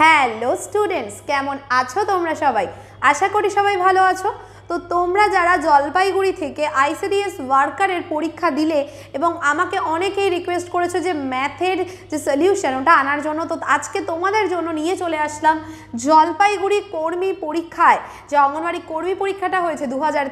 Hello students কেমন আছো তোমরা সবাই আশা করি সবাই ভালো আছো তো তোমরা যারা জলপাইগুড়ি থেকে আইসিডিএস ওয়ার্কারের পরীক্ষা দিলে এবং আমাকে অনেকেই রিকোয়েস্ট করেছো যে ম্যাথের যে সলিউশন ওটা আনার জন্য তো আজকে তোমাদের জন্য নিয়ে চলে আসলাম জলপাইগুড়ি কর্মী পরীক্ষায় যে অঙ্গনওয়াড়ি কর্মী পরীক্ষাটা হয়েছে দু হাজার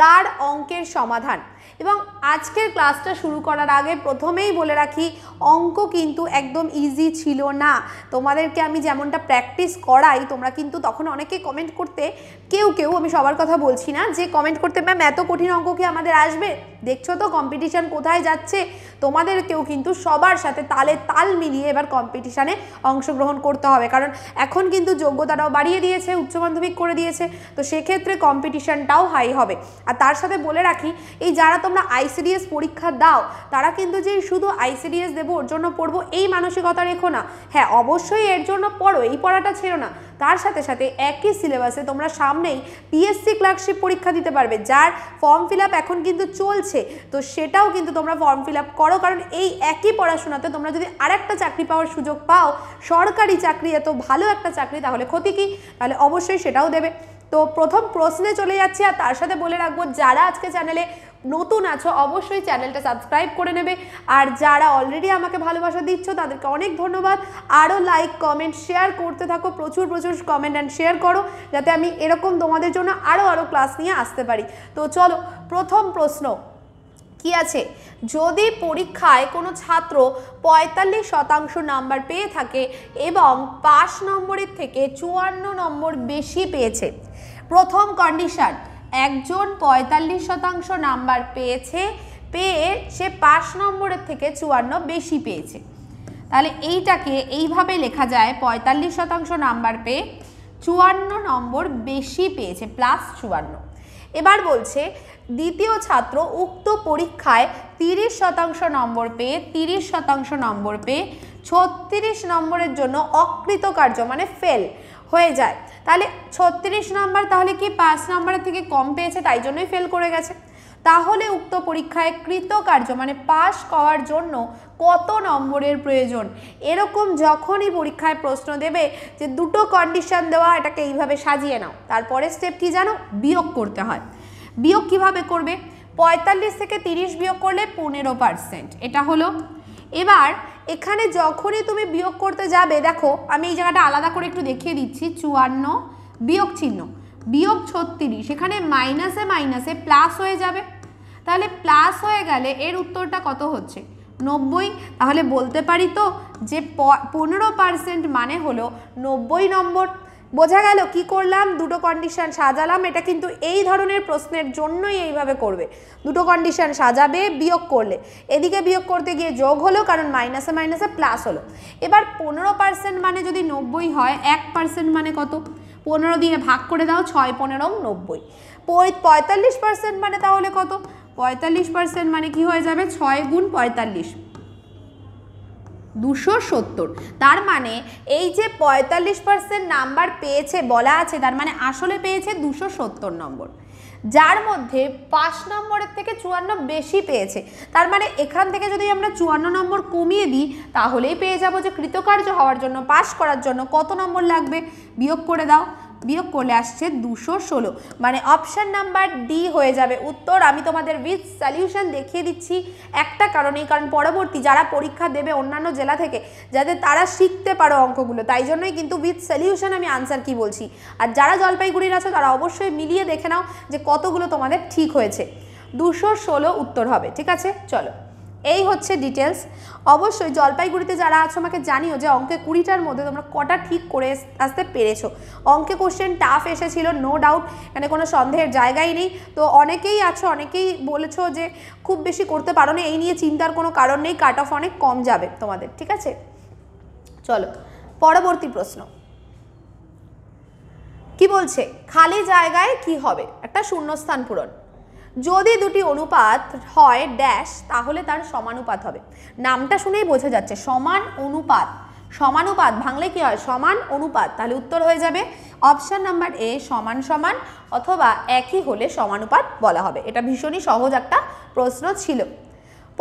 তার অঙ্কের সমাধান এবং আজকের ক্লাসটা শুরু করার আগে প্রথমেই বলে রাখি অঙ্ক কিন্তু একদম ইজি ছিল না তোমাদেরকে আমি যেমনটা প্র্যাকটিস করাই তোমরা কিন্তু তখন অনেকে কমেন্ট করতে কেউ কেউ আমি সবার কথা বলছি না যে কমেন্ট করতে ম্যাম এত কঠিন অঙ্ক কি আমাদের আসবে দেখছো তো কম্পিটিশান কোথায় যাচ্ছে তোমাদেরকেও কিন্তু সবার সাথে তালে তাল মিলিয়ে এবার কম্পিটিশানে অংশগ্রহণ করতে হবে কারণ এখন কিন্তু যোগ্যতাটাও বাড়িয়ে দিয়েছে উচ্চ মাধ্যমিক করে দিয়েছে তো সেক্ষেত্রে কম্পিটিশানটাও হাই হবে আর তার সাথে বলে রাখি এই যারা তোমরা আইসিডিএস পরীক্ষা দাও তারা কিন্তু যে শুধু আইসিডিএস দেবো ওর জন্য পড়বো এই মানসিকতা রেখো না হ্যাঁ অবশ্যই এর জন্য পড়ো এই পড়াটা ছেড়ো না তার সাথে সাথে একই সিলেবাসে তোমরা সাম সামনেই পিএসসি ক্লার্কশিপ পরীক্ষা দিতে পারবে যার ফর্ম ফিল এখন কিন্তু চলছে তো সেটাও কিন্তু তোমরা ফর্ম ফিল করো কারণ এই একই পড়াশোনাতে তোমরা যদি আরেকটা চাকরি পাওয়ার সুযোগ পাও সরকারি চাকরি এত ভালো একটা চাকরি তাহলে ক্ষতি কী তাহলে অবশ্যই সেটাও দেবে তো প্রথম প্রশ্নে চলে যাচ্ছি আর তার সাথে বলে রাখবো যারা আজকে চ্যানেলে নতুন আছো অবশ্যই চ্যানেলটা সাবস্ক্রাইব করে নেবে আর যারা অলরেডি আমাকে ভালোবাসা দিচ্ছ তাদেরকে অনেক ধন্যবাদ আরও লাইক কমেন্ট শেয়ার করতে থাকো প্রচুর প্রচুর কমেন্ট অ্যান্ড শেয়ার করো যাতে আমি এরকম তোমাদের জন্য আরও আরও ক্লাস নিয়ে আসতে পারি তো চলো প্রথম প্রশ্ন কি আছে যদি পরীক্ষায় কোনো ছাত্র পঁয়তাল্লিশ শতাংশ নাম্বার পেয়ে থাকে এবং পাশ নম্বরের থেকে চুয়ান্ন নম্বর বেশি পেয়েছে প্রথম কন্ডিশন একজন পঁয়তাল্লিশ শতাংশ নাম্বার পেয়েছে পেয়ে সে পাঁচ নম্বরের থেকে চুয়ান্ন বেশি পেয়েছে তাহলে এইটাকে এইভাবে লেখা যায় পঁয়তাল্লিশ শতাংশ নাম্বার পেয়ে চুয়ান্ন নম্বর বেশি পেয়েছে প্লাস চুয়ান্ন এবার বলছে দ্বিতীয় ছাত্র উক্ত পরীক্ষায় তিরিশ শতাংশ নম্বর পেয়ে তিরিশ শতাংশ নম্বর পেয়ে ছত্রিশ নম্বরের জন্য অকৃতকার্য মানে ফেল হয়ে যায় তাহলে ছত্রিশ নাম্বার তাহলে কি পাঁচ নাম্বারের থেকে কম পেয়েছে তাই জন্যই ফেল করে গেছে তাহলে উক্ত পরীক্ষায় কৃতকার্য মানে পাশ করার জন্য কত নম্বরের প্রয়োজন এরকম যখনই পরীক্ষায় প্রশ্ন দেবে যে দুটো কন্ডিশন দেওয়া এটাকে এইভাবে সাজিয়ে নাও তারপরে স্টেপ কি জানো বিয়োগ করতে হয় বিয়োগ কিভাবে করবে পঁয়তাল্লিশ থেকে তিরিশ বিয়োগ করলে পনেরো পার্সেন্ট এটা হলো এবার এখানে যখনই তুমি বিয়োগ করতে যাবে দেখো আমি এই জায়গাটা আলাদা করে একটু দেখিয়ে দিচ্ছি চুয়ান্ন বিয়োগ চিহ্ন বিয়োগ ছত্রিশ এখানে মাইনাসে মাইনাসে প্লাস হয়ে যাবে তাহলে প্লাস হয়ে গেলে এর উত্তরটা কত হচ্ছে নব্বই তাহলে বলতে পারি তো যে পনেরো পার্সেন্ট মানে হলো নব্বই নম্বর বোঝা গেল কি করলাম দুটো কন্ডিশন সাজালাম এটা কিন্তু এই ধরনের প্রশ্নের জন্যই এইভাবে করবে দুটো কন্ডিশন সাজাবে বিয়োগ করলে এদিকে বিয়োগ করতে গিয়ে যোগ হলো কারণ মাইনাসে মাইনাসে প্লাস হলো এবার পনেরো পার্সেন্ট মানে যদি নব্বই হয় এক পার্সেন্ট মানে কত পনেরো দিয়ে ভাগ করে দাও ছয় পনেরো নব্বই পঁয়তাল্লিশ পার্সেন্ট মানে তাহলে কত পঁয়তাল্লিশ পার্সেন্ট মানে কি হয়ে যাবে ছয় গুণ পঁয়তাল্লিশ দুশো সত্তর তার মানে এই যে পঁয়তাল্লিশ পার্সেন্ট নাম্বার পেয়েছে বলা আছে তার মানে আসলে পেয়েছে দুশো সত্তর নম্বর যার মধ্যে পাঁচ নম্বরের থেকে চুয়ান্ন বেশি পেয়েছে তার মানে এখান থেকে যদি আমরা চুয়ান্ন নম্বর কমিয়ে দিই তাহলেই পেয়ে যাব যে কৃতকার্য হওয়ার জন্য পাশ করার জন্য কত নম্বর লাগবে বিয়োগ করে দাও বিয়োগ করলে আসছে দুশো ষোলো মানে অপশান নাম্বার ডি হয়ে যাবে উত্তর আমি তোমাদের উইথ সলিউশন দেখিয়ে দিচ্ছি একটা কারণেই কারণ পরবর্তী যারা পরীক্ষা দেবে অন্যান্য জেলা থেকে যাতে তারা শিখতে পারো অঙ্কগুলো তাই জন্যই কিন্তু উইথ সলিউশন আমি আনসার কি বলছি আর যারা জলপাইগুড়ির আছো তারা অবশ্যই মিলিয়ে দেখে নাও যে কতগুলো তোমাদের ঠিক হয়েছে দুশো ষোলো উত্তর হবে ঠিক আছে চলো এই হচ্ছে ডিটেলস অবশ্যই জলপাইগুড়িতে যারা আছো আমাকে জানিও যে অঙ্কে কুড়িটার মধ্যে তোমরা কটা ঠিক করে আসতে পেরেছো অঙ্কে কোশ্চেন টাফ এসেছিল নো ডাউট মানে কোনো সন্দেহের জায়গাই নেই তো অনেকেই আছো অনেকেই বলেছো যে খুব বেশি করতে পারো না এই নিয়ে চিন্তার কোনো কারণ নেই কাট অফ অনেক কম যাবে তোমাদের ঠিক আছে চলো পরবর্তী প্রশ্ন কি বলছে খালি জায়গায় কি হবে একটা শূন্যস্থান পূরণ যদি দুটি অনুপাত হয় ড্যাশ তাহলে তার সমানুপাত হবে নামটা শুনেই বোঝা যাচ্ছে সমান অনুপাত সমানুপাত ভাঙলে কি হয় সমান অনুপাত তাহলে উত্তর হয়ে যাবে অপশান নাম্বার এ সমান সমান অথবা একই হলে সমানুপাত বলা হবে এটা ভীষণই সহজ একটা প্রশ্ন ছিল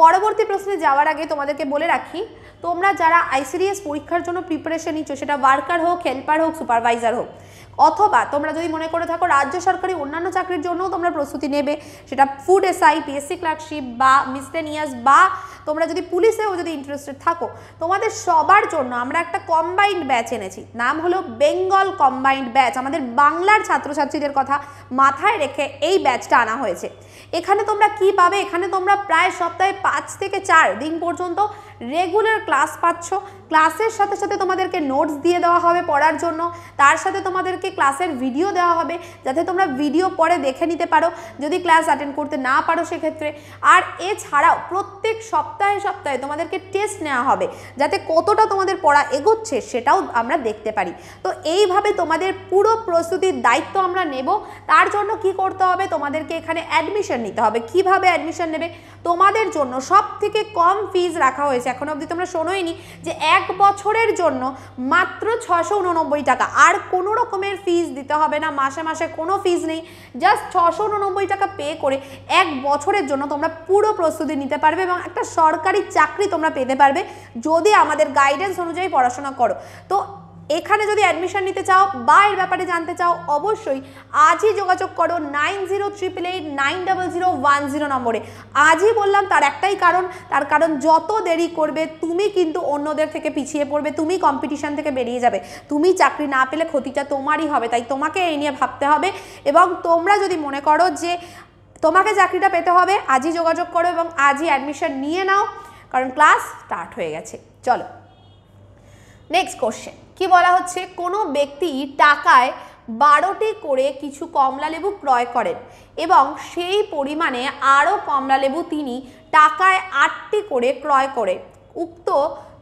পরবর্তী প্রশ্নে যাওয়ার আগে তোমাদেরকে বলে রাখি তোমরা যারা আইসিডিএস পরীক্ষার জন্য প্রিপারেশন নিচ্ছ সেটা ওয়ার্কার হোক হেল্পার হোক সুপারভাইজার হোক অথবা তোমরা যদি মনে করে থাকো রাজ্য সরকারি অন্যান্য চাকরির জন্যও তোমরা প্রস্তুতি নেবে সেটা ফুড এসআই পিএসসি ক্লার্কশিপ বা মিসলেনিয়াস বা তোমরা যদি পুলিশেও যদি ইন্টারেস্টেড থাকো তোমাদের সবার জন্য আমরা একটা কম্বাইন্ড ব্যাচ এনেছি নাম হলো বেঙ্গল কম্বাইন্ড ব্যাচ আমাদের বাংলার ছাত্রছাত্রীদের কথা মাথায় রেখে এই ব্যাচটা আনা হয়েছে এখানে তোমরা কি পাবে এখানে তোমরা প্রায় সপ্তাহে পাঁচ থেকে চার দিন পর্যন্ত রেগুলার ক্লাস পাচ্ছ ক্লাসের সাথে সাথে তোমাদেরকে নোটস দিয়ে দেওয়া হবে পড়ার জন্য তার সাথে তোমাদেরকে ক্লাসের ভিডিও দেওয়া হবে যাতে তোমরা ভিডিও পরে দেখে নিতে পারো যদি ক্লাস অ্যাটেন্ড করতে না পারো সেক্ষেত্রে আর এছাড়াও প্রত্যেক সপ্তাহে সপ্তাহে তোমাদেরকে টেস্ট নেওয়া হবে যাতে কতটা তোমাদের পড়া এগোচ্ছে সেটাও আমরা দেখতে পারি তো এইভাবে তোমাদের পুরো প্রস্তুতির দায়িত্ব আমরা নেব তার জন্য কি করতে হবে তোমাদেরকে এখানে অ্যাডমিশন নিতে হবে কিভাবে অ্যাডমিশন নেবে তোমাদের জন্য সব থেকে কম ফিজ রাখা হয়েছে হয়েছে এখনও অবধি তোমরা শোনোই নি যে এক বছরের জন্য মাত্র ছশো উননব্বই টাকা আর কোনো রকমের ফিস দিতে হবে না মাসে মাসে কোনো ফিস নেই জাস্ট ছশো উননব্বই টাকা পে করে এক বছরের জন্য তোমরা পুরো প্রস্তুতি নিতে পারবে এবং একটা সরকারি চাকরি তোমরা পেতে পারবে যদি আমাদের গাইডেন্স অনুযায়ী পড়াশোনা করো তো এখানে যদি অ্যাডমিশন নিতে চাও বা এর ব্যাপারে জানতে চাও অবশ্যই আজই যোগাযোগ করো nine zero triple eight nine double zero one zero নম্বরে আজই বললাম তার একটাই কারণ তার কারণ যত দেরি করবে তুমি কিন্তু অন্যদের থেকে পিছিয়ে পড়বে তুমি কম্পিটিশান থেকে বেরিয়ে যাবে তুমি চাকরি না পেলে ক্ষতিটা তোমারই হবে তাই তোমাকে এই নিয়ে ভাবতে হবে এবং তোমরা যদি মনে করো যে তোমাকে চাকরিটা পেতে হবে আজই যোগাযোগ করো এবং আজই অ্যাডমিশন নিয়ে নাও কারণ ক্লাস স্টার্ট হয়ে গেছে চলো নেক্সট কোশ্চেন কি বলা হচ্ছে কোনো ব্যক্তি টাকায় বারোটি করে কিছু কমলালেবু ক্রয় করেন এবং সেই পরিমাণে আরও কমলালেবু তিনি টাকায় আটটি করে ক্রয় করে উক্ত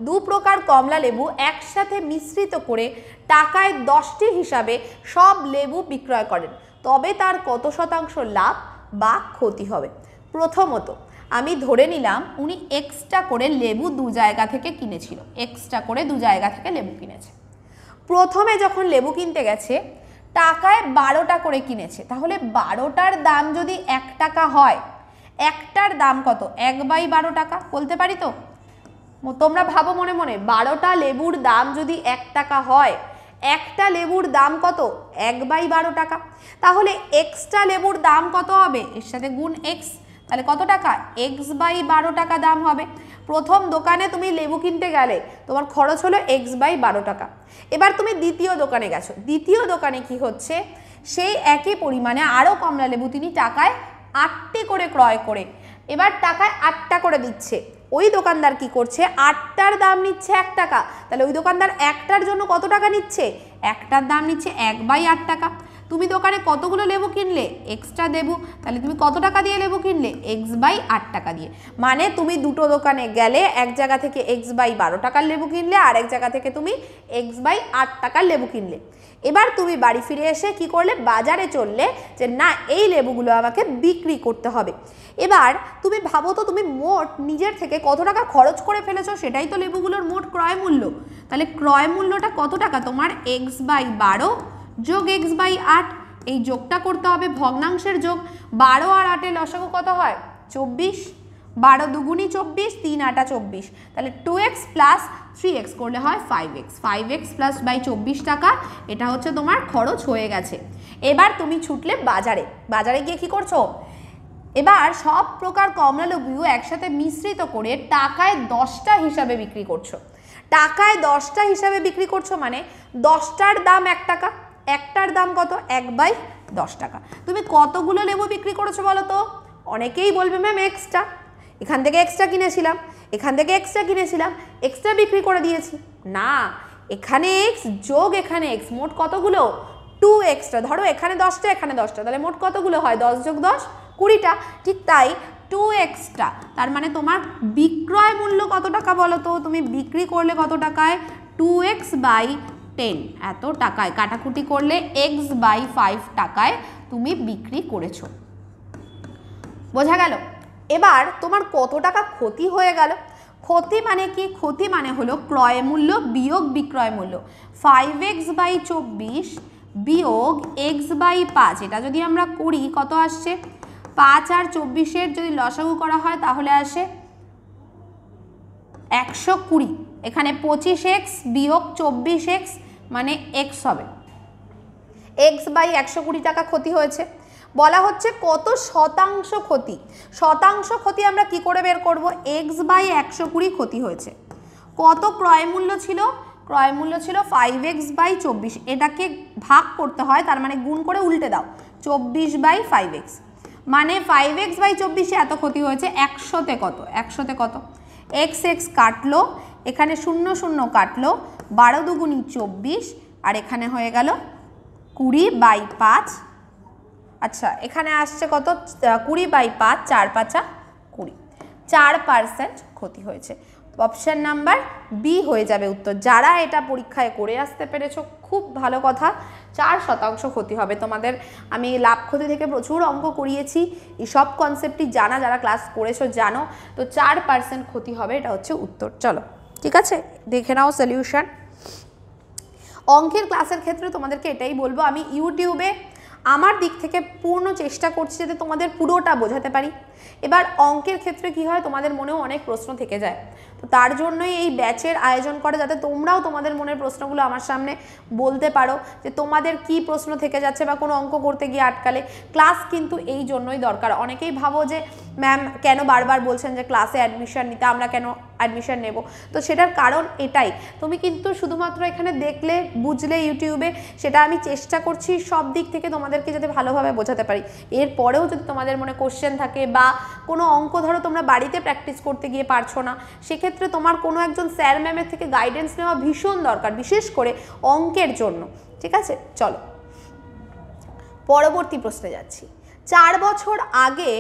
দু প্রকার কমলা লেবু একসাথে মিশ্রিত করে টাকায় দশটি হিসাবে সব লেবু বিক্রয় করেন তবে তার কত শতাংশ লাভ বা ক্ষতি হবে প্রথমত আমি ধরে নিলাম উনি এক্সট্রা করে লেবু দু জায়গা থেকে কিনেছিল এক্সট্রা করে দু জায়গা থেকে লেবু কিনেছে প্রথমে যখন লেবু কিনতে গেছে টাকায় বারোটা করে কিনেছে তাহলে বারোটার দাম যদি এক টাকা হয় একটার দাম কত এক বাই বারো টাকা বলতে পারি তো তোমরা ভাবো মনে মনে বারোটা লেবুর দাম যদি এক টাকা হয় একটা লেবুর দাম কত এক বাই বারো টাকা তাহলে এক্সট্রা লেবুর দাম কত হবে এর সাথে গুণ এক্স তাহলে কত টাকা এক্স বাই বারো টাকা দাম হবে প্রথম দোকানে তুমি লেবু কিনতে গেলে তোমার খরচ হলো এক্স বাই বারো টাকা এবার তুমি দ্বিতীয় দোকানে গেছো দ্বিতীয় দোকানে কি হচ্ছে সেই একই পরিমাণে আরও কমলা লেবু তিনি টাকায় আটটি করে ক্রয় করে এবার টাকায় আটটা করে দিচ্ছে ওই দোকানদার কি করছে আটটার দাম নিচ্ছে এক টাকা তাহলে ওই দোকানদার একটার জন্য কত টাকা নিচ্ছে একটার দাম নিচ্ছে এক বাই আট টাকা তুমি দোকানে কতগুলো লেবু কিনলে এক্সট্রা দেবো তাহলে তুমি কত টাকা দিয়ে লেবু কিনলে এক্স বাই আট টাকা দিয়ে মানে তুমি দুটো দোকানে গেলে এক জায়গা থেকে এক্স বাই বারো টাকার লেবু কিনলে আর এক জায়গা থেকে তুমি এক্স বাই আট টাকার লেবু কিনলে এবার তুমি বাড়ি ফিরে এসে কি করলে বাজারে চললে যে না এই লেবুগুলো আমাকে বিক্রি করতে হবে এবার তুমি ভাবো তো তুমি মোট নিজের থেকে কত টাকা খরচ করে ফেলেছো সেটাই তো লেবুগুলোর মোট ক্রয় মূল্য তাহলে ক্রয় মূল্যটা কত টাকা তোমার এক্স বাই বারো যোগ এক্স বাই আট এই যোগটা করতে হবে ভগ্নাংশের যোগ বারো আর আটের লসাগু কত হয় চব্বিশ বারো দুগুণি চব্বিশ তিন আটা চব্বিশ তাহলে two x plus three x করলে হয় five x five x plus by চব্বিশ টাকা এটা হচ্ছে তোমার খরচ হয়ে গেছে এবার তুমি ছুটলে বাজারে বাজারে গিয়ে কি করছো এবার সব প্রকার কমলালবিও একসাথে মিশ্রিত করে টাকায় দশটা হিসাবে বিক্রি করছো টাকায় দশটা হিসাবে বিক্রি করছো মানে দশটার দাম এক টাকা একটার দাম কত এক বাই দশ টাকা তুমি কতগুলো লেবু বিক্রি করেছো বলো তো অনেকেই বলবে ম্যাম এক্সট্রা এখান থেকে এক্সট্রা কিনেছিলাম এখান থেকে এক্সট্রা কিনেছিলাম এক্সট্রা বিক্রি করে দিয়েছি না এখানে এক্স যোগ এখানে এক্স মোট কতগুলো টু এক্সট্রা ধরো এখানে দশটা এখানে দশটা তাহলে মোট কতগুলো হয় দশ যোগ দশ কুড়িটা ঠিক তাই টু এক্সট্রা তার মানে তোমার বিক্রয় মূল্য কত টাকা বলো তো তুমি বিক্রি করলে কত টাকায় টু এক্স বাই টেন এত টাকায় কাটাকুটি করলে এক্স বাই ফাইভ টাকায় তুমি বিক্রি করেছো বোঝা গেল এবার তোমার কত টাকা ক্ষতি হয়ে গেল ক্ষতি মানে কি ক্ষতি মানে হলো ক্রয় মূল্য বিয়োগ বিক্রয় মূল্য ফাইভ এক্স বাই চব্বিশ বিয়োগ এক্স বাই পাঁচ এটা যদি আমরা করি কত আসছে পাঁচ আর চব্বিশের যদি লসাগু করা হয় তাহলে আসে একশো কুড়ি এখানে পঁচিশ এক্স বিয়োগ চব্বিশ এক্স মানে এক্স হবে এক্স বাই একশো কুড়ি টাকা ক্ষতি হয়েছে বলা হচ্ছে কত শতাংশ ক্ষতি শতাংশ ক্ষতি আমরা কি করে বের করব এক্স বাই একশো কুড়ি ক্ষতি হয়েছে কত ক্রয়মূল্য ছিল ক্রয়মূল্য ছিল ফাইভ এক্স বাই চব্বিশ এটাকে ভাগ করতে হয় তার মানে গুণ করে উল্টে দাও চব্বিশ বাই ফাইভ এক্স মানে ফাইভ এক্স বাই চব্বিশে এত ক্ষতি হয়েছে একশোতে কত একশোতে কত এক্স এক্স কাটলো এখানে শূন্য শূন্য কাটলো বারো দুগুণি চব্বিশ আর এখানে হয়ে গেল কুড়ি বাই পাঁচ আচ্ছা এখানে আসছে কত কুড়ি বাই পাঁচ চার পাঁচা কুড়ি চার পার্সেন্ট ক্ষতি হয়েছে অপশান নাম্বার বি হয়ে যাবে উত্তর যারা এটা পরীক্ষায় করে আসতে পেরেছ খুব ভালো কথা চার শতাংশ ক্ষতি হবে তোমাদের আমি লাভ ক্ষতি থেকে প্রচুর অঙ্ক করিয়েছি এই সব কনসেপ্টই জানা যারা ক্লাস করেছো জানো তো চার পার্সেন্ট ক্ষতি হবে এটা হচ্ছে উত্তর চলো ঠিক আছে দেখে নাও সলিউশন অঙ্কের ক্লাসের ক্ষেত্রে তোমাদেরকে এটাই বলবো আমি ইউটিউবে আমার দিক থেকে পূর্ণ চেষ্টা করছি যাতে তোমাদের পুরোটা বোঝাতে পারি এবার অঙ্কের ক্ষেত্রে কি হয় তোমাদের মনেও অনেক প্রশ্ন থেকে যায় তার জন্যই এই ব্যাচের আয়োজন করে যাতে তোমরাও তোমাদের মনের প্রশ্নগুলো আমার সামনে বলতে পারো যে তোমাদের কি প্রশ্ন থেকে যাচ্ছে বা কোনো অঙ্ক করতে গিয়ে আটকালে ক্লাস কিন্তু এই জন্যই দরকার অনেকেই ভাবো যে ম্যাম কেন বারবার বলছেন যে ক্লাসে অ্যাডমিশন নিতে আমরা কেন অ্যাডমিশন নেব তো সেটার কারণ এটাই তুমি কিন্তু শুধুমাত্র এখানে দেখলে বুঝলে ইউটিউবে সেটা আমি চেষ্টা করছি সব দিক থেকে তোমাদেরকে যাতে ভালোভাবে বোঝাতে পারি এরপরেও যদি তোমাদের মনে কোশ্চেন থাকে বা কোনো অঙ্ক ধরো তোমরা বাড়িতে প্র্যাকটিস করতে গিয়ে পারছো না সেক্ষেত্রে ক্ষেত্রে তোমার কোনো একজন স্যার ম্যামের থেকে গাইডেন্স নেওয়া ভীষণ দরকার বিশেষ করে অঙ্কের জন্য ঠিক আছে চলো পরবর্তী প্রশ্নে যাচ্ছি চার বছর আগে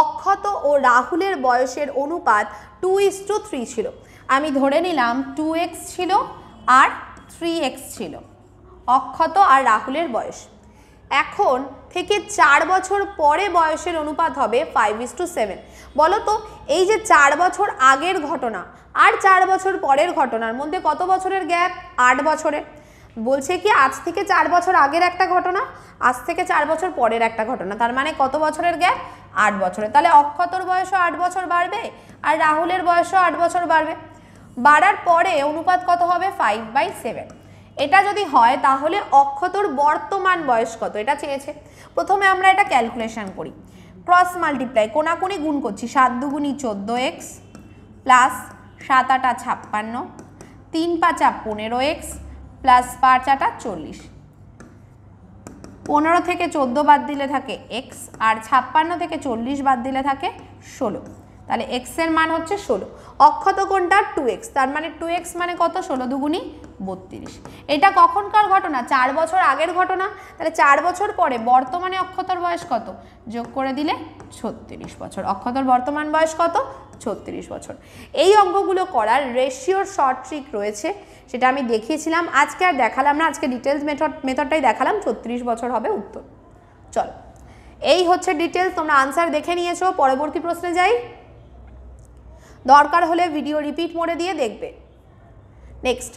অক্ষত ও রাহুলের বয়সের অনুপাত টু ইস টু থ্রি ছিল আমি ধরে নিলাম টু এক্স ছিল আর থ্রি এক্স ছিল অক্ষত আর রাহুলের বয়স এখন থেকে চার বছর পরে বয়সের অনুপাত হবে ফাইভ ইস টু সেভেন বলো তো এই যে চার বছর আগের ঘটনা আর চার বছর পরের ঘটনার মধ্যে কত বছরের গ্যাপ আট বছরের বলছে কি আজ থেকে চার বছর আগের একটা ঘটনা আজ থেকে চার বছর পরের একটা ঘটনা তার মানে কত বছরের গ্যাপ আট বছরের তাহলে অক্ষতর বয়সও আট বছর বাড়বে আর রাহুলের বয়সও আট বছর বাড়বে বাড়ার পরে অনুপাত কত হবে ফাইভ বাই সেভেন এটা যদি হয় তাহলে অক্ষতর বর্তমান বয়স কত এটা চেয়েছে প্রথমে আমরা এটা ক্যালকুলেশন করি ক্রস মাল্টিপ্লাই কোনাকুনি গুণ করছি সাত দুগুণি চোদ্দো এক্স প্লাস সাত আটা ছাপ্পান্ন তিন পাঁচা পনেরো এক্স প্লাস পাঁচ আটা চল্লিশ পনেরো থেকে চোদ্দো বাদ দিলে থাকে এক্স আর ছাপ্পান্ন থেকে চল্লিশ বাদ দিলে থাকে ষোলো তাহলে এক্সের মান হচ্ছে ষোলো অক্ষত কোনটা টু এক্স তার মানে টু এক্স মানে কত ষোলো দুগুণি বত্রিশ এটা কখনকার ঘটনা চার বছর আগের ঘটনা তাহলে চার বছর পরে বর্তমানে অক্ষতর বয়স কত যোগ করে দিলে ছত্রিশ বছর অক্ষতর বর্তমান বয়স কত ছত্রিশ বছর এই অঙ্কগুলো করার রেশিওর শর্ট ট্রিক রয়েছে সেটা আমি দেখিয়েছিলাম আজকে আর দেখালাম না আজকে ডিটেলস মেথড মেথডটাই দেখালাম ছত্রিশ বছর হবে উত্তর চল এই হচ্ছে ডিটেলস তোমরা আনসার দেখে নিয়েছো পরবর্তী প্রশ্নে যাই দরকার হলে ভিডিও রিপিট মোড়ে দিয়ে দেখবে নেক্সট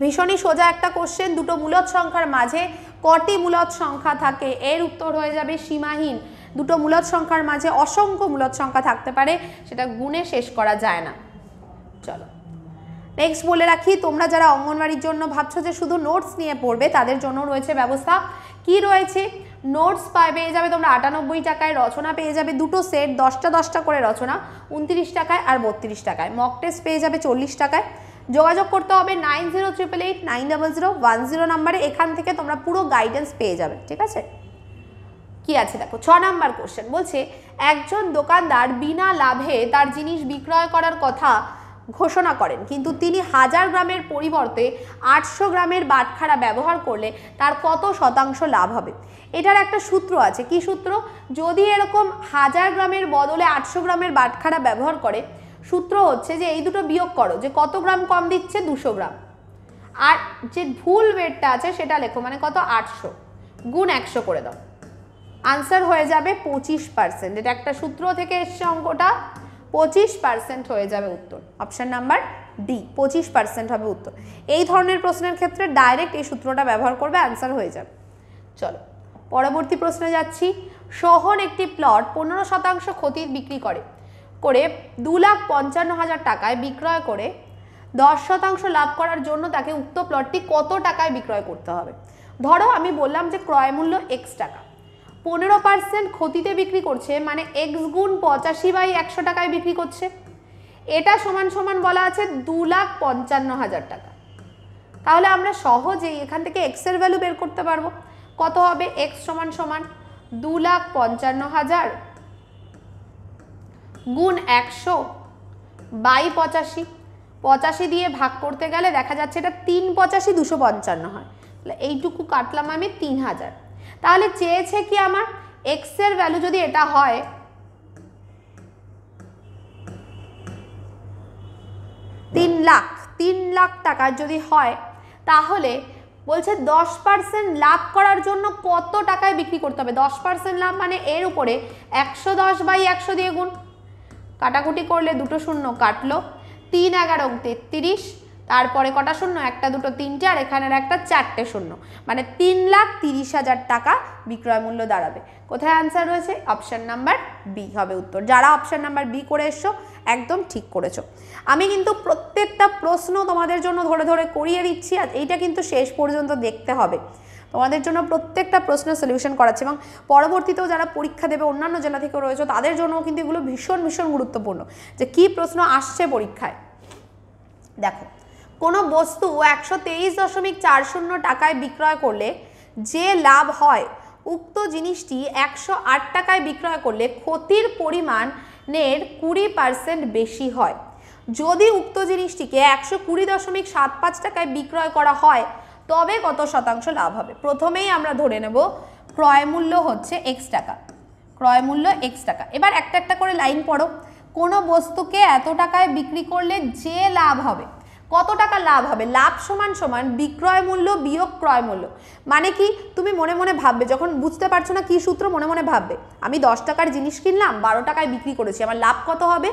ভীষণই সোজা একটা কোশ্চেন দুটো মূলত সংখ্যার মাঝে কটি মূলত সংখ্যা থাকে এর উত্তর হয়ে যাবে সীমাহীন দুটো মূলত সংখ্যার মাঝে অসংখ্য মূলত সংখ্যা থাকতে পারে সেটা গুণে শেষ করা যায় না চলো নেক্সট বলে রাখি তোমরা যারা অঙ্গনওয়াড়ির জন্য ভাবছো যে শুধু নোটস নিয়ে পড়বে তাদের জন্য রয়েছে ব্যবস্থা কি রয়েছে নোটস পেয়ে যাবে তোমরা আটানব্বই টাকায় রচনা পেয়ে যাবে দুটো সেট দশটা দশটা করে রচনা উনত্রিশ টাকায় আর বত্রিশ টাকায় মক টেস্ট পেয়ে যাবে চল্লিশ টাকায় যোগাযোগ করতে হবে nine zero triple eight nine double zero one zero নাম্বারে এখান থেকে তোমরা পুরো গাইডেন্স পেয়ে যাবে ঠিক আছে কি আছে দেখো ছ নাম্বার কোশ্চেন বলছে একজন দোকানদার বিনা লাভে তার জিনিস বিক্রয় করার কথা ঘোষণা করেন কিন্তু তিনি হাজার গ্রামের পরিবর্তে আটশো গ্রামের বাটখারা ব্যবহার করলে তার কত শতাংশ লাভ হবে এটার একটা সূত্র আছে কি সূত্র যদি এরকম হাজার গ্রামের বদলে আটশো গ্রামের বাটখারা ব্যবহার করে সূত্র হচ্ছে যে এই দুটো বিয়োগ করো যে কত গ্রাম কম দিচ্ছে দুশো গ্রাম আর যে ভুল ওয়েটটা আছে সেটা লেখো মানে কত আটশো গুণ একশো করে দাও আনসার হয়ে যাবে পঁচিশ পার্সেন্ট এটা একটা সূত্র থেকে এসছে অঙ্কটা পঁচিশ পার্সেন্ট হয়ে যাবে উত্তর অপশান নাম্বার ডি পঁচিশ পার্সেন্ট হবে উত্তর এই ধরনের প্রশ্নের ক্ষেত্রে ডাইরেক্ট এই সূত্রটা ব্যবহার করবে অ্যান্সার হয়ে যাবে চলো পরবর্তী প্রশ্নে যাচ্ছি শহর একটি প্লট পনেরো শতাংশ ক্ষতির বিক্রি করে করে দু লাখ পঞ্চান্ন হাজার টাকায় বিক্রয় করে দশ শতাংশ লাভ করার জন্য তাকে উক্ত প্লটটি কত টাকায় বিক্রয় করতে হবে ধরো আমি বললাম যে ক্রয় মূল্য এক্স টাকা পনেরো পার্সেন্ট ক্ষতিতে বিক্রি করছে মানে এক্স গুণ পঁচাশি বাই একশো টাকায় বিক্রি করছে এটা সমান সমান বলা আছে দু লাখ পঞ্চান্ন হাজার টাকা তাহলে আমরা সহজেই এখান থেকে এক্সের ভ্যালু বের করতে পারবো কত হবে এক্স সমান সমান দু লাখ পঞ্চান্ন হাজার গুণ একশো বাই পঁচাশি পঁচাশি দিয়ে ভাগ করতে গেলে দেখা যাচ্ছে এটা তিন পঁচাশি দুশো পঞ্চান্ন হয় এইটুকু কাটলাম আমি তিন হাজার তাহলে চেয়েছে কি আমার এক্সের ভ্যালু যদি এটা হয় তিন লাখ তিন লাখ টাকার যদি হয় তাহলে বলছে দশ পার্সেন্ট লাভ করার জন্য কত টাকায় বিক্রি করতে হবে দশ পার্সেন্ট লাভ মানে এর উপরে একশো দশ বাই একশো দিয়ে গুণ কাটাকুটি করলে দুটো শূন্য কাটলো তিন এগারো তেত্রিশ তারপরে কটা শূন্য একটা দুটো তিনটে আর এখানের একটা চারটে শূন্য মানে তিন লাখ তিরিশ হাজার টাকা বিক্রয় মূল্য দাঁড়াবে কোথায় অ্যান্সার রয়েছে অপশান নাম্বার বি হবে উত্তর যারা অপশান নাম্বার বি করে এসছো একদম ঠিক করেছো আমি কিন্তু প্রত্যেকটা প্রশ্ন তোমাদের জন্য ধরে ধরে করিয়ে দিচ্ছি আর এইটা কিন্তু শেষ পর্যন্ত দেখতে হবে তোমাদের জন্য প্রত্যেকটা প্রশ্নের সলিউশন করাচ্ছে এবং পরবর্তীতেও যারা পরীক্ষা দেবে অন্যান্য জেলা থেকে রয়েছে তাদের জন্যও কিন্তু এগুলো ভীষণ ভীষণ গুরুত্বপূর্ণ যে কি প্রশ্ন আসছে পরীক্ষায় দেখো কোনো বস্তু একশো তেইশ দশমিক চার শূন্য টাকায় বিক্রয় করলে যে লাভ হয় উক্ত জিনিসটি একশো আট টাকায় বিক্রয় করলে ক্ষতির পরিমাণের কুড়ি পার্সেন্ট বেশি হয় যদি উক্ত জিনিসটিকে একশো কুড়ি দশমিক সাত পাঁচ টাকায় বিক্রয় করা হয় তবে কত শতাংশ লাভ হবে প্রথমেই আমরা ধরে নেব ক্রয়মূল্য হচ্ছে এক্স টাকা ক্রয়মূল্য এক্স টাকা এবার একটা একটা করে লাইন পড়ো কোনো বস্তুকে এত টাকায় বিক্রি করলে যে লাভ হবে কত টাকা লাভ হবে লাভ সমান সমান বিক্রয় মূল্য বিয়োগ ক্রয় মূল্য মানে কি তুমি মনে মনে ভাববে যখন বুঝতে পারছো না কী সূত্র মনে মনে ভাববে আমি দশ টাকার জিনিস কিনলাম বারো টাকায় বিক্রি করেছি আমার লাভ কত হবে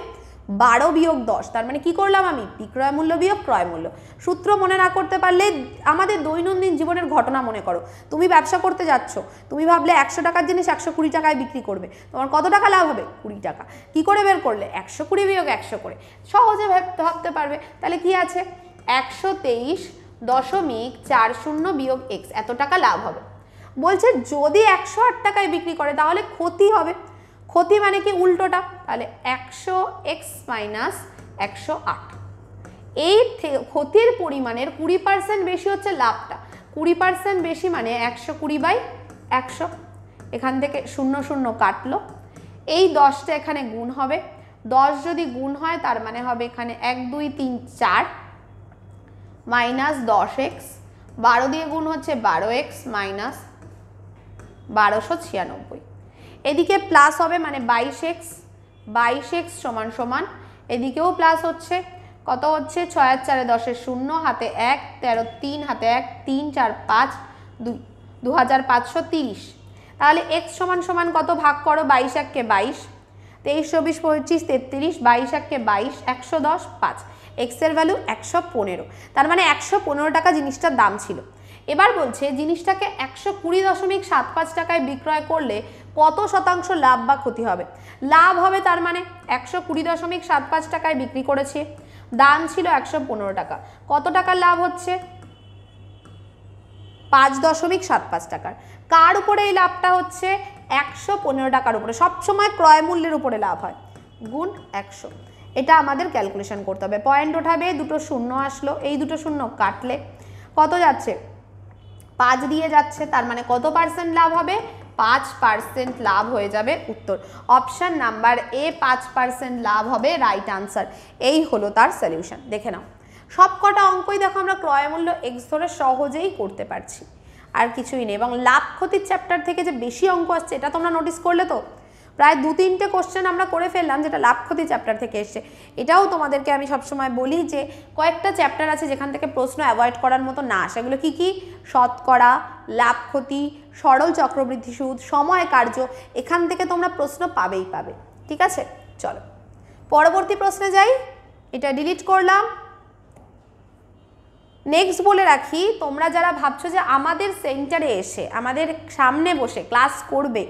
বারো বিয়োগ দশ তার মানে কি করলাম আমি বিক্রয় মূল্য বিয়োগ ক্রয় মূল্য সূত্র মনে না করতে পারলে আমাদের দৈনন্দিন জীবনের ঘটনা মনে করো তুমি ব্যবসা করতে যাচ্ছ তুমি ভাবলে একশো টাকার জিনিস একশো কুড়ি টাকায় বিক্রি করবে তোমার কত টাকা লাভ হবে কুড়ি টাকা কি করে বের করলে একশো কুড়ি বিয়োগ একশো করে সহজে ভাবতে পারবে তাহলে কি আছে একশো তেইশ দশমিক চার শূন্য বিয়োগ এক্স এত টাকা লাভ হবে বলছে যদি একশো আট টাকায় বিক্রি করে তাহলে ক্ষতি হবে ক্ষতি মানে কি উল্টোটা তাহলে একশো এক্স মাইনাস একশো আট এই ক্ষতির পরিমাণের কুড়ি পার্সেন্ট বেশি হচ্ছে লাভটা কুড়ি পার্সেন্ট বেশি মানে একশো কুড়ি বাই একশো এখান থেকে শূন্য শূন্য কাটলো এই দশটা এখানে গুণ হবে দশ যদি গুণ হয় তার মানে হবে এখানে এক দুই তিন চার মাইনাস দশ এক্স বারো দিয়ে গুণ হচ্ছে বারো এক্স মাইনাস বারোশো ছিয়ানব্বই এদিকে প্লাস হবে মানে বাইশ এক্স বাইশ এক্স সমান সমান এদিকেও প্লাস হচ্ছে কত হচ্ছে ছয় আর চারে দশে শূন্য হাতে এক তেরো তিন হাতে এক তিন চার পাঁচ দুই দু হাজার পাঁচশো তিরিশ তাহলে এক্স সমান সমান কত ভাগ করো বাইশ এককে বাইশ তেইশ চব্বিশ পঁচিশ তেত্রিশ বাইশ এককে বাইশ একশো দশ পাঁচ এক্সের ভ্যালু একশো পনেরো তার মানে একশো পনেরো টাকা জিনিসটার দাম ছিল এবার বলছে জিনিসটাকে একশো কুড়ি দশমিক সাত পাঁচ টাকায় বিক্রয় করলে কত শতাংশ লাভ বা ক্ষতি হবে লাভ হবে তার মানে একশো কুড়ি দশমিক সাত পাঁচ টাকায় বিক্রি করেছে দাম ছিল একশো পনেরো টাকা কত টাকার লাভ হচ্ছে পাঁচ দশমিক সাত পাঁচ টাকার কার উপরে এই লাভটা হচ্ছে একশো পনেরো টাকার উপরে সবসময় ক্রয় মূল্যের উপরে লাভ হয় গুণ একশো এটা আমাদের ক্যালকুলেশন করতে হবে পয়েন্ট ওঠাবে দুটো শূন্য আসলো এই দুটো শূন্য কাটলে কত যাচ্ছে পাঁচ দিয়ে যাচ্ছে তার মানে কত পার্সেন্ট লাভ হবে পাঁচ পার্সেন্ট লাভ হয়ে যাবে উত্তর অপশান নাম্বার এ পাঁচ পার্সেন্ট লাভ হবে রাইট আনসার এই হলো তার সলিউশন দেখে নাও সবকটা অঙ্কই দেখো আমরা ক্রয়মূল্য এক্স ধরে সহজেই করতে পারছি আর কিছুই নেই এবং লাভ ক্ষতির চ্যাপ্টার থেকে যে বেশি অঙ্ক আসছে এটা তোমরা নোটিস করলে তো প্রায় দু তিনটে কোশ্চেন আমরা করে ফেললাম যেটা লাভ ক্ষতি চ্যাপ্টার থেকে এসছে এটাও তোমাদেরকে আমি সবসময় বলি যে কয়েকটা চ্যাপ্টার আছে যেখান থেকে প্রশ্ন অ্যাভয়েড করার মতো না সেগুলো কি কি শতকরা লাভ ক্ষতি সরল চক্রবৃদ্ধি সুদ সময় কার্য এখান থেকে তোমরা প্রশ্ন পাবেই পাবে ঠিক আছে চলো পরবর্তী প্রশ্নে যাই এটা ডিলিট করলাম নেক্সট বলে রাখি তোমরা যারা ভাবছো যে আমাদের সেন্টারে এসে আমাদের সামনে বসে ক্লাস করবে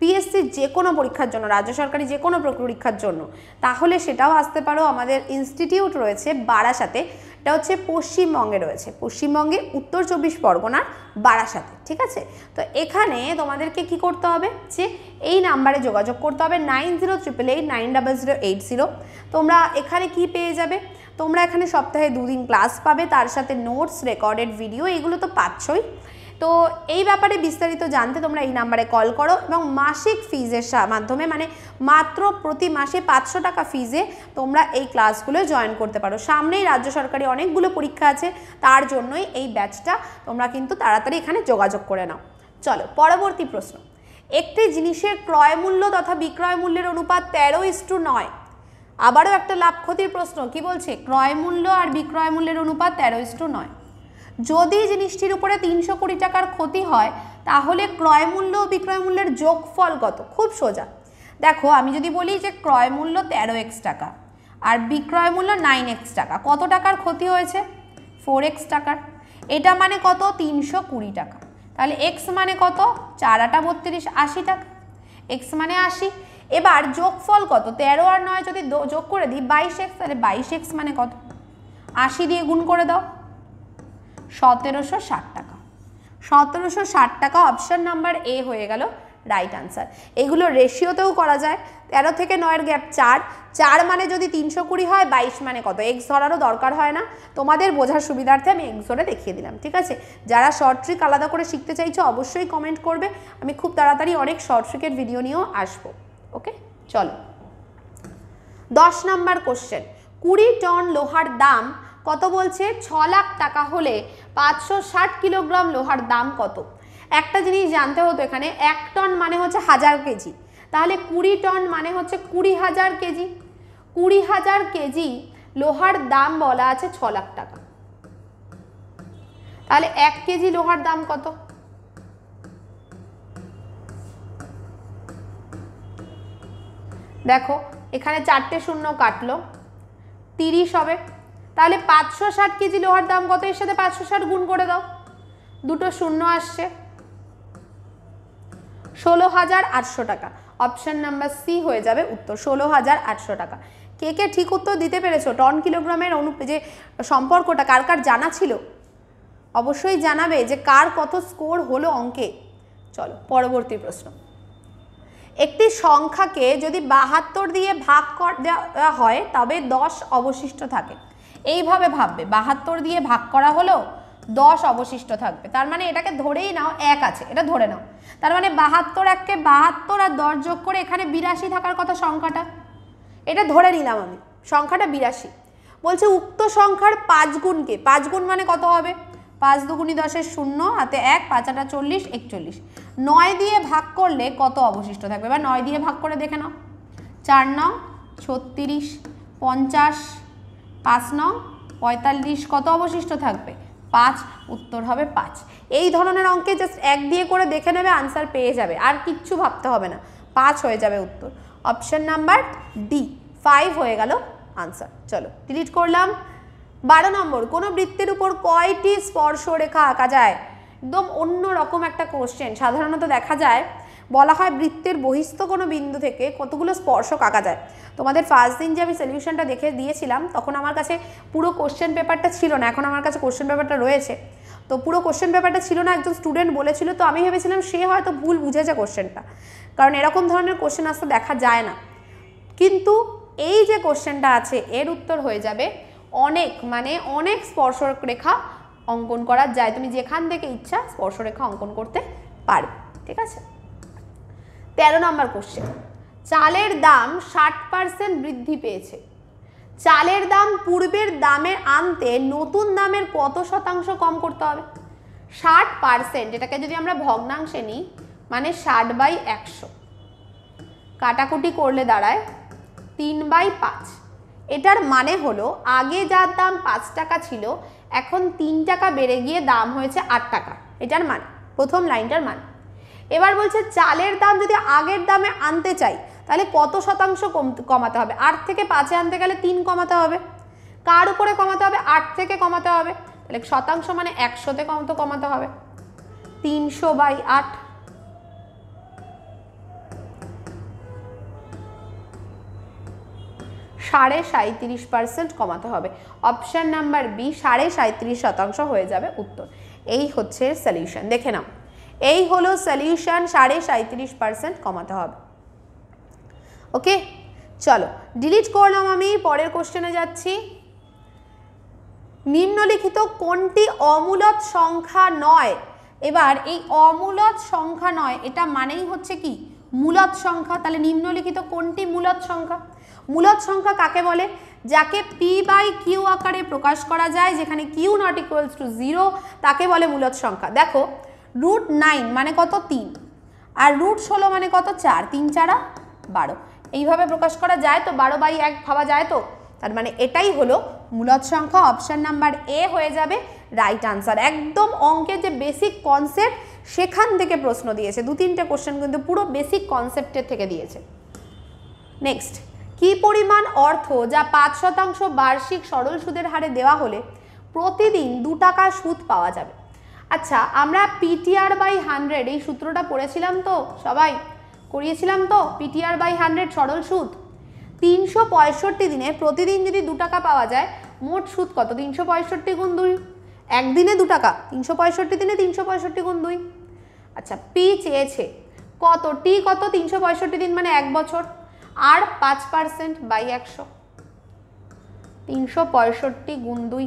পিএসসির যে কোনো পরীক্ষার জন্য রাজ্য সরকারি যে কোনো পরীক্ষার জন্য তাহলে সেটাও আসতে পারো আমাদের ইনস্টিটিউট রয়েছে বারাসাতে এটা হচ্ছে পশ্চিমবঙ্গে রয়েছে পশ্চিমবঙ্গে উত্তর চব্বিশ পরগনার বারাসাতে ঠিক আছে তো এখানে তোমাদেরকে কি করতে হবে যে এই নাম্বারে যোগাযোগ করতে হবে nine zero triple eight nine double zero eight zero তোমরা এখানে কি পেয়ে যাবে তোমরা এখানে সপ্তাহে দুদিন ক্লাস পাবে তার সাথে নোটস রেকর্ডেড ভিডিও এগুলো তো পাচ্ছই তো এই ব্যাপারে বিস্তারিত জানতে তোমরা এই নাম্বারে কল করো এবং মাসিক ফিজের মাধ্যমে মানে মাত্র প্রতি মাসে পাঁচশো টাকা ফিজে তোমরা এই ক্লাসগুলো জয়েন করতে পারো সামনেই রাজ্য সরকারি অনেকগুলো পরীক্ষা আছে তার জন্যই এই ব্যাচটা তোমরা কিন্তু তাড়াতাড়ি এখানে যোগাযোগ করে নাও চলো পরবর্তী প্রশ্ন একটি জিনিসের ক্রয় মূল্য তথা বিক্রয় মূল্যের অনুপাত তেরো ইস্টু নয় আবারও একটা লাভ ক্ষতির প্রশ্ন কি বলছে ক্রয় মূল্য আর বিক্রয় মূল্যের অনুপাত তেরো ইস্টু নয় যদি জিনিসটির উপরে তিনশো কোটি টাকার ক্ষতি হয় তাহলে ক্রয় মূল্য ও বিক্রয় মূল্যের যোগফল কত খুব সোজা দেখো আমি যদি বলি যে ক্রয় মূল্য তেরো এক্স টাকা আর বিক্রয় মূল্য নাইন এক্স টাকা কত টাকার ক্ষতি হয়েছে ফোর এক্স টাকার এটা মানে কত তিনশো কুড়ি টাকা তাহলে এক্স মানে কত চার আটা বত্রিশ আশি টাকা এক্স মানে আশি এবার যোগফল কত তেরো আর নয় যদি যোগ করে দিই বাইশ এক্স তাহলে বাইশ এক্স মানে কত আশি দিয়ে গুণ করে দাও সতেরোশো ষাট টাকা সতেরোশো ষাট টাকা অপশান নাম্বার এ হয়ে গেল রাইট আনসার এগুলো রেশিওতেও করা যায় তেরো থেকে নয়ের গ্যাপ চার চার মানে যদি তিনশো কুড়ি হয় বাইশ মানে কত এক্স ধরারও দরকার হয় না তোমাদের বোঝার সুবিধার্থে আমি এক্স ধরে দেখিয়ে দিলাম ঠিক আছে যারা শর্ট ট্রিক আলাদা করে শিখতে চাইছো অবশ্যই কমেন্ট করবে আমি খুব তাড়াতাড়ি অনেক শর্ট ট্রিকের ভিডিও নিয়েও আসবো ওকে চলো দশ নাম্বার কোশ্চেন কুড়ি টন লোহার দাম কত বলছে ছ লাখ টাকা হলে পাঁচশো ষাট কিলোগ্রাম লোহার দাম কত একটা জিনিস জানতে হতো এখানে এক টন মানে হচ্ছে হাজার কেজি তাহলে কুড়ি টন মানে হচ্ছে কুড়ি হাজার কেজি কুড়ি হাজার কেজি লোহার দাম বলা আছে ছ লাখ টাকা তাহলে এক কেজি লোহার দাম কত দেখো এখানে চারটে শূন্য কাটলো তিরিশ হবে তাহলে পাঁচশো ষাট কেজি লোহার দাম কত এর সাথে পাঁচশো ষাট গুণ করে দাও দুটো শূন্য আসছে ষোলো হাজার আটশো টাকা অপশান নাম্বার সি হয়ে যাবে উত্তর ষোলো হাজার আটশো টাকা কে কে ঠিক উত্তর দিতে পেরেছো টন কিলোগ্রামের অনু যে সম্পর্কটা কার কার জানা ছিল অবশ্যই জানাবে যে কার কত স্কোর হলো অঙ্কে চলো পরবর্তী প্রশ্ন একটি সংখ্যাকে যদি বাহাত্তর দিয়ে ভাগ করা হয় তবে দশ অবশিষ্ট থাকে এইভাবে ভাববে বাহাত্তর দিয়ে ভাগ করা হলো দশ অবশিষ্ট থাকবে তার মানে এটাকে ধরেই নাও এক আছে এটা ধরে নাও তার মানে বাহাত্তর এককে বাহাত্তর আর দশ যোগ করে এখানে বিরাশি থাকার কথা সংখ্যাটা এটা ধরে নিলাম আমি সংখ্যাটা বিরাশি বলছে উক্ত সংখ্যার পাঁচ গুণকে পাঁচ গুণ মানে কত হবে পাঁচ দুগুণি দশের শূন্য হাতে এক পাঁচ আটা চল্লিশ একচল্লিশ নয় দিয়ে ভাগ করলে কত অবশিষ্ট থাকবে বা নয় দিয়ে ভাগ করে দেখে নাও চার নং ছত্রিশ পঞ্চাশ পাঁচ নং পঁয়তাল্লিশ কত অবশিষ্ট থাকবে পাঁচ উত্তর হবে পাঁচ এই ধরনের অঙ্কে জাস্ট এক দিয়ে করে দেখে নেবে আনসার পেয়ে যাবে আর কিচ্ছু ভাবতে হবে না পাঁচ হয়ে যাবে উত্তর অপশান নাম্বার ডি ফাইভ হয়ে গেল আনসার চলো ডিলিট করলাম বারো নম্বর কোনো বৃত্তের উপর কয়টি স্পর্শরেখা আঁকা যায় একদম অন্য রকম একটা কোশ্চেন সাধারণত দেখা যায় বলা হয় বৃত্তের বহিস্থ কোনো বিন্দু থেকে কতগুলো স্পর্শক আঁকা যায় তোমাদের ফার্স্ট দিন যে আমি সলিউশনটা দেখে দিয়েছিলাম তখন আমার কাছে পুরো কোশ্চেন পেপারটা ছিল না এখন আমার কাছে কোশ্চেন পেপারটা রয়েছে তো পুরো কোশ্চেন পেপারটা ছিল না একজন স্টুডেন্ট বলেছিল তো আমি ভেবেছিলাম সে হয়তো ভুল বুঝেছে কোশ্চেনটা কারণ এরকম ধরনের কোশ্চেন আসতে দেখা যায় না কিন্তু এই যে কোশ্চেনটা আছে এর উত্তর হয়ে যাবে অনেক মানে অনেক স্পর্শরেখা রেখা অঙ্কন করা যায় তুমি যেখান থেকে ইচ্ছা স্পর্শরেখা অঙ্কন করতে পারো ঠিক আছে তেরো নম্বর কোশ্চেন চালের দাম ষাট পার্সেন্ট বৃদ্ধি পেয়েছে চালের দাম পূর্বের দামে আনতে নতুন দামের কত শতাংশ কম করতে হবে ষাট পার্সেন্ট এটাকে যদি আমরা ভগ্নাংশে নিই মানে ষাট বাই একশো কাটাকুটি করলে দাঁড়ায় তিন বাই পাঁচ এটার মানে হলো আগে যার দাম পাঁচ টাকা ছিল এখন তিন টাকা বেড়ে গিয়ে দাম হয়েছে আট টাকা এটার মানে প্রথম লাইনটার মানে এবার বলছে চালের দাম যদি আগের দামে আনতে চাই তাহলে কত শতাংশ কমাতে হবে আট থেকে পাঁচে আনতে গেলে তিন কমাতে হবে কার উপরে কমাতে হবে আট থেকে কমাতে হবে তাহলে শতাংশ মানে একশোতে তো কমাতে হবে তিনশো বাই আট সাড়ে সাঁত্রিশ পার্সেন্ট কমাতে হবে অপশান নাম্বার বি সাড়ে সাঁত্রিশ শতাংশ হয়ে যাবে উত্তর এই হচ্ছে সলিউশন দেখে নাও এই হলো সলিউশন সাড়ে সাঁত্রিশ পার্সেন্ট কমাতে হবে ওকে চলো ডিলিট করলাম আমি পরের কোশ্চেনে যাচ্ছি নিম্নলিখিত কোনটি অমূলত সংখ্যা নয় এবার এই অমূলত সংখ্যা নয় এটা মানেই হচ্ছে কি মূলত সংখ্যা তাহলে নিম্নলিখিত কোনটি মূলত সংখ্যা মূলত সংখ্যা কাকে বলে যাকে পি বাই কিউ আকারে প্রকাশ করা যায় যেখানে Q not equals to zero তাকে বলে মূলত সংখ্যা দেখো রুট নাইন মানে কত তিন আর রুট ষোলো মানে কত চার তিন চারা বারো এইভাবে প্রকাশ করা যায় তো বারো বাই এক ভাবা যায় তো তার মানে এটাই হলো মূলত সংখ্যা অপশান নাম্বার এ হয়ে যাবে রাইট আনসার একদম অঙ্কের যে বেসিক কনসেপ্ট সেখান থেকে প্রশ্ন দিয়েছে দু তিনটে কোশ্চেন কিন্তু পুরো বেসিক কনসেপ্টের থেকে দিয়েছে নেক্সট কি পরিমাণ অর্থ যা পাঁচ শতাংশ বার্ষিক সরল সুদের হারে দেওয়া হলে প্রতিদিন দু টাকা সুদ পাওয়া যাবে আচ্ছা আমরা পিটিআর বাই হান্ড্রেড এই সূত্রটা পড়েছিলাম তো সবাই করিয়েছিলাম তো পিটিআর বাই হান্ড্রেড সরল সুদ তিনশো পঁয়ষট্টি দিনে প্রতিদিন যদি দু টাকা পাওয়া যায় মোট সুদ কত তিনশো পঁয়ষট্টি গুণ দুই একদিনে দু টাকা তিনশো পঁয়ষট্টি দিনে তিনশো পঁয়ষট্টি গুণ দুই আচ্ছা পি চেয়েছে কত টি কত তিনশো পঁয়ষট্টি দিন মানে এক বছর আর পাঁচ পার্সেন্ট বাই একশো তিনশো পঁয়ষট্টি গুণ দুই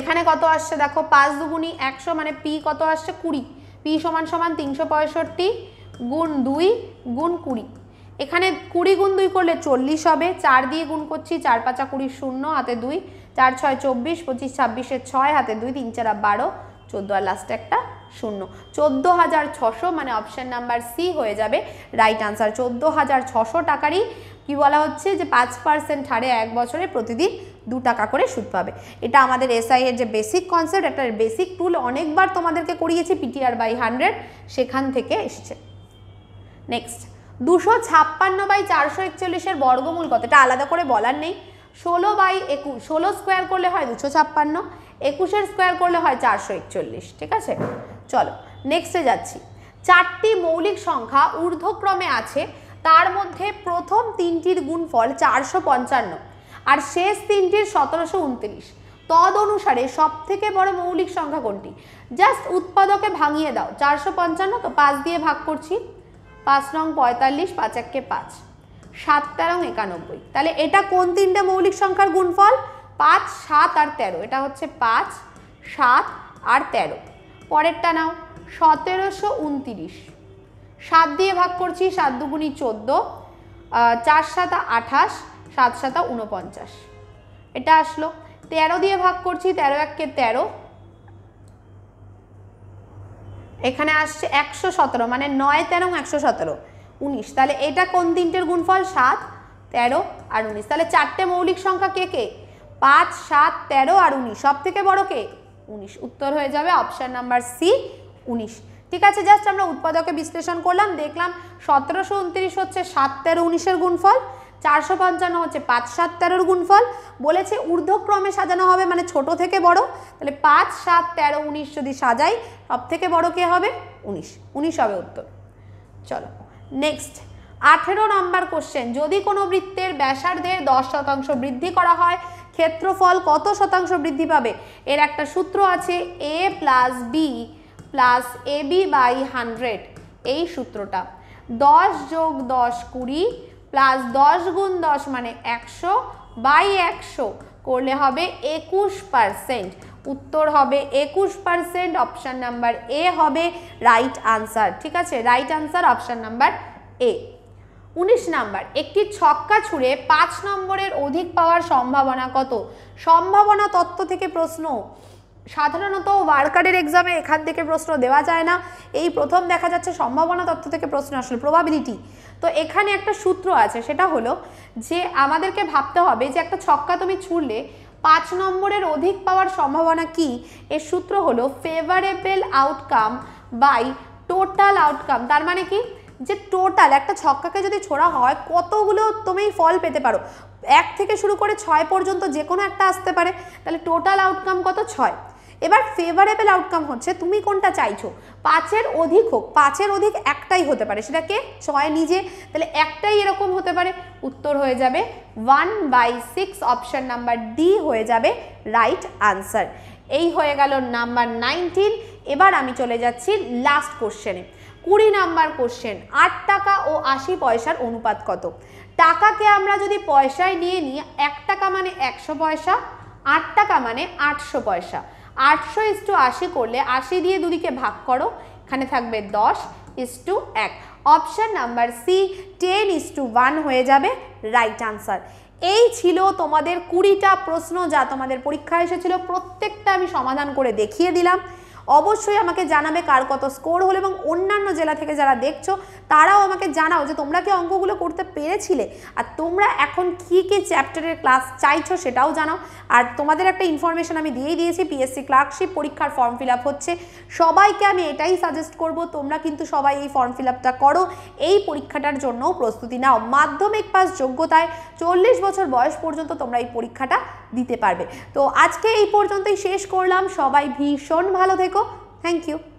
এখানে কত আসছে দেখো পাঁচ দুগুণি একশো মানে পি কত আসছে কুড়ি পি সমান সমান তিনশো পঁয়ষট্টি গুণ দুই গুণ কুড়ি এখানে কুড়ি গুণ দুই করলে চল্লিশ হবে চার দিয়ে গুণ করছি চার পাঁচা কুড়ি শূন্য হাতে দুই চার ছয় চব্বিশ পঁচিশ ছাব্বিশে ছয় হাতে দুই তিন চার বারো চোদ্দো আর লাস্টে একটা শূন্য চোদ্দো হাজার ছশো মানে অপশান নাম্বার সি হয়ে যাবে রাইট আনসার চোদ্দো হাজার ছশো টাকারই কি বলা হচ্ছে যে পাঁচ পার্সেন্ট হারে এক বছরে প্রতিদিন দু টাকা করে সুদ পাবে এটা আমাদের এসআই এর যে বেসিক কনসেপ্ট একটা বেসিক টুল অনেকবার তোমাদেরকে করিয়েছি পিটিআর বাই হান্ড্রেড সেখান থেকে এসছে নেক্সট দুশো ছাপ্পান্ন বাই চারশো একচল্লিশের বর্গমূল কত এটা আলাদা করে বলার নেই ষোলো বাই একুশ ষোলো স্কোয়ার করলে হয় দুশো ছাপ্পান্ন একুশের স্কোয়ার করলে হয় চারশো একচল্লিশ ঠিক আছে চলো নেক্সটে যাচ্ছি চারটি মৌলিক সংখ্যা ঊর্ধ্বক্রমে আছে তার মধ্যে প্রথম তিনটির গুণফল চারশো পঞ্চান্ন আর শেষ তিনটির সতেরোশো উনত্রিশ তদ অনুসারে সব থেকে বড় মৌলিক সংখ্যা কোনটি জাস্ট উৎপাদকে ভাঙিয়ে দাও চারশো পঞ্চান্ন তো পাঁচ দিয়ে ভাগ করছি পাঁচ নং পঁয়তাল্লিশ পাঁচ এককে পাঁচ সাত তেরো একানব্বই তাহলে এটা কোন তিনটে মৌলিক সংখ্যার গুণফল পাঁচ সাত আর তেরো এটা হচ্ছে পাঁচ সাত আর তেরো পরেরটা নাও সতেরোশো উনতিরিশ সাত দিয়ে ভাগ করছি সাত দুগুণি চোদ্দো চার সাতা আঠাশ সাত সাতা উনপঞ্চাশ এটা আসলো তেরো দিয়ে ভাগ করছি তেরো এককে তেরো এখানে আসছে একশো সতেরো মানে নয় তেরো একশো সতেরো উনিশ তাহলে এটা কোন তিনটের গুণফল সাত তেরো আর উনিশ তাহলে চারটে মৌলিক সংখ্যা কে কে পাঁচ সাত তেরো আর উনিশ সব থেকে বড় কে উনিশ উত্তর হয়ে যাবে অপশান নাম্বার সি উনিশ ঠিক আছে জাস্ট আমরা উৎপাদকে বিশ্লেষণ করলাম দেখলাম সতেরোশো উনত্রিশ হচ্ছে সাত তেরো উনিশের গুণফল চারশো পঞ্চান্ন হচ্ছে পাঁচ সাত তেরোর গুণফল বলেছে ঊর্ধ্বক্রমে সাজানো হবে মানে ছোট থেকে বড় তাহলে পাঁচ সাত তেরো উনিশ যদি সাজাই সব থেকে বড় কে হবে উনিশ উনিশ হবে উত্তর চলো নেক্সট আঠেরো নম্বর কোশ্চেন যদি কোনো বৃত্তের ব্যাসার্ধের দশ শতাংশ বৃদ্ধি করা হয় ক্ষেত্রফল কত শতাংশ বৃদ্ধি পাবে এর একটা সূত্র আছে A plus B plus A B by hundred এই সূত্রটা দশ যোগ দশ কুড়ি প্লাস দশ গুণ দশ মানে একশো বাই একশো করলে হবে একুশ পারসেন্ট উত্তর হবে একুশ পারসেন্ট অপশান নাম্বার এ হবে রাইট আনসার ঠিক আছে right answer option number A উনিশ নাম্বার একটি ছক্কা ছুঁড়ে পাঁচ নম্বরের অধিক পাওয়ার সম্ভাবনা কত সম্ভাবনা তত্ত্ব থেকে প্রশ্ন সাধারণত ওয়ার্কারের এক্সামে এখান থেকে প্রশ্ন দেওয়া যায় না এই প্রথম দেখা যাচ্ছে সম্ভাবনা তত্ত্ব থেকে প্রশ্ন আসলে প্রবাবিলিটি তো এখানে একটা সূত্র আছে সেটা হলো যে আমাদেরকে ভাবতে হবে যে একটা ছক্কা তুমি ছুড়লে পাঁচ নম্বরের অধিক পাওয়ার সম্ভাবনা কি এর সূত্র হলো favourable outcome by total outcome তার মানে কি যে টোটাল একটা ছক্কাকে যদি ছোড়া হয় কতগুলো তুমি ফল পেতে পারো এক থেকে শুরু করে ছয় পর্যন্ত যে কোনো একটা আসতে পারে তাহলে টোটাল আউটকাম কত ছয় এবার ফেভারেবল আউটকাম হচ্ছে তুমি কোনটা চাইছো পাঁচের অধিক হোক পাঁচের অধিক একটাই হতে পারে সেটাকে ছয় নিজে তাহলে একটাই এরকম হতে পারে উত্তর হয়ে যাবে one by six option number D হয়ে যাবে রাইট আনসার এই হয়ে গেল নাম্বার নাইনটিন এবার আমি চলে যাচ্ছি লাস্ট কোশ্চেনে কুড়ি নাম্বার কোশ্চেন আট টাকা ও আশি পয়সার অনুপাত কত টাকাকে আমরা যদি পয়সায় নিয়ে নিই এক টাকা মানে একশো পয়সা আট টাকা মানে আটশো পয়সা আটশো ইস্টু আশি করলে আশি দিয়ে দুদিকে ভাগ করো এখানে থাকবে দশ ইস্টু এক option number C ten is to one হয়ে যাবে রাইট আনসার এই ছিল তোমাদের কুড়িটা প্রশ্ন যা তোমাদের পরীক্ষা এসেছিল প্রত্যেকটা আমি সমাধান করে দেখিয়ে দিলাম অবশ্যই আমাকে জানাবে কার কত স্কোর হলো এবং অন্যান্য জেলা থেকে যারা দেখছো তারাও আমাকে জানাও যে তোমরা কি অঙ্কগুলো করতে পেরেছিলে আর তোমরা এখন কী কী চ্যাপ্টারের ক্লাস চাইছো সেটাও জানাও আর তোমাদের একটা ইনফরমেশন আমি দিয়েই দিয়েছি পিএসসি ক্লার্কশিপ পরীক্ষার ফর্ম ফিল হচ্ছে সবাইকে আমি এটাই সাজেস্ট করব তোমরা কিন্তু সবাই এই ফর্ম ফিল করো এই পরীক্ষাটার জন্য প্রস্তুতি নাও মাধ্যমিক পাস যোগ্যতায় চল্লিশ বছর বয়স পর্যন্ত তোমরা এই পরীক্ষাটা দিতে পারবে তো আজকে এই পর্যন্তই শেষ করলাম সবাই ভীষণ ভালো থেকো Thank you.